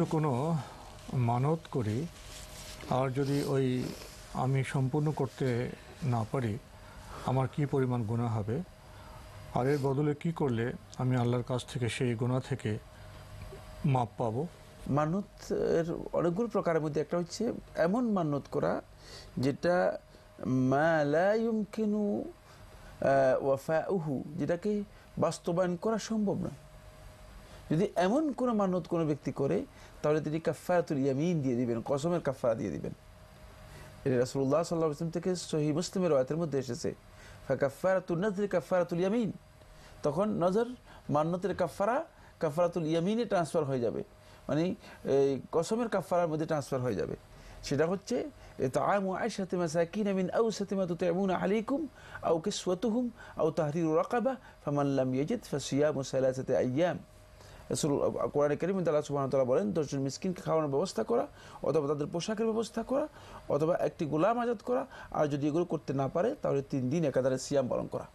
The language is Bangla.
শুধু কোনো মানত করি আর যদি ওই আমি সম্পূর্ণ করতে না পারি আমার কি পরিমাণ গুণা হবে আর এর বদলে কি করলে আমি আল্লাহর কাছ থেকে সেই গুণা থেকে মাপ পাবো মানত এর অনেকগুলো প্রকারের মধ্যে একটা হচ্ছে এমন মানত করা যেটা মালায়ুমকিনু ওয়াফা উহু যেটাকে বাস্তবায়ন করা সম্ভব নয় যদি এমন কোনো মানত কোনো ব্যক্তি করে তাহলে তিনি কাফারাতুল ইয়ামিন দিয়ে দিবেন কসমের কাফারা দিয়ে দিবেন এটা রাসুল্লাহ সাল্লাহ ইসলাম থেকে সহি মুসলিমের রায়তের মধ্যে এসেছে কাফারাতুল নজর কাফারাতুল ইয়ামিন তখন নজর মান্নতের কাফারা কাফারাতুল ইয়ামিনে ট্রান্সফার হয়ে যাবে মানে এই কসমের কাফারার মধ্যে ট্রান্সফার হয়ে যাবে সেটা হচ্ছে তাআমু আশরাতি মাসাকিন মিন আওসাতি মা তুতআমুনা আলাইকুম আও কিসওয়াতুহুম আও তাহরিরু আইয়াম কোরআন করিম আল্লাহ সুবাহতাল্লাহ বলেন দশজন মিসকিনকে খাওয়ানোর ব্যবস্থা করা অথবা তাদের পোশাকের ব্যবস্থা করা অথবা একটি গোলাম আজাদ করা আর যদি এগুলো করতে না পারে তাহলে তিন দিন একাধারে সিয়াম পালন করা